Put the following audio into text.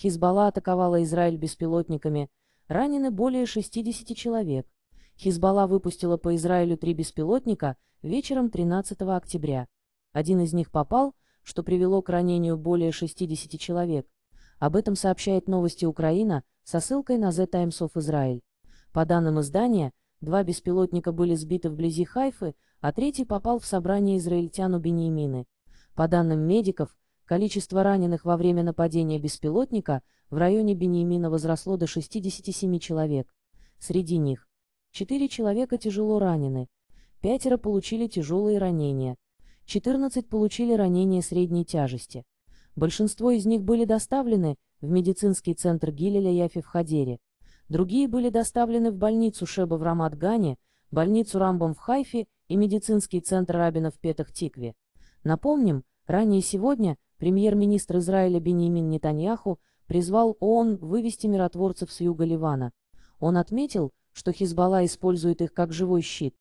Хизбалла атаковала Израиль беспилотниками, ранены более 60 человек. Хизбалла выпустила по Израилю три беспилотника вечером 13 октября. Один из них попал, что привело к ранению более 60 человек. Об этом сообщает новости Украина со ссылкой на The Times of Israel. По данным издания, два беспилотника были сбиты вблизи Хайфы, а третий попал в собрание израильтян у Бениамины. По данным медиков, Количество раненых во время нападения беспилотника в районе Беньямина возросло до 67 человек. Среди них 4 человека тяжело ранены, пятеро получили тяжелые ранения, 14 получили ранения средней тяжести. Большинство из них были доставлены в медицинский центр Гилеля Яфи в Хадере. Другие были доставлены в больницу Шеба в Рамадгане, больницу Рамбом в Хайфе и медицинский центр Рабина в Петах-Тикве. Напомним, ранее сегодня – Премьер-министр Израиля Бенемин Нетаньяху призвал ООН вывести миротворцев с юга Ливана. Он отметил, что Хизбалла использует их как живой щит,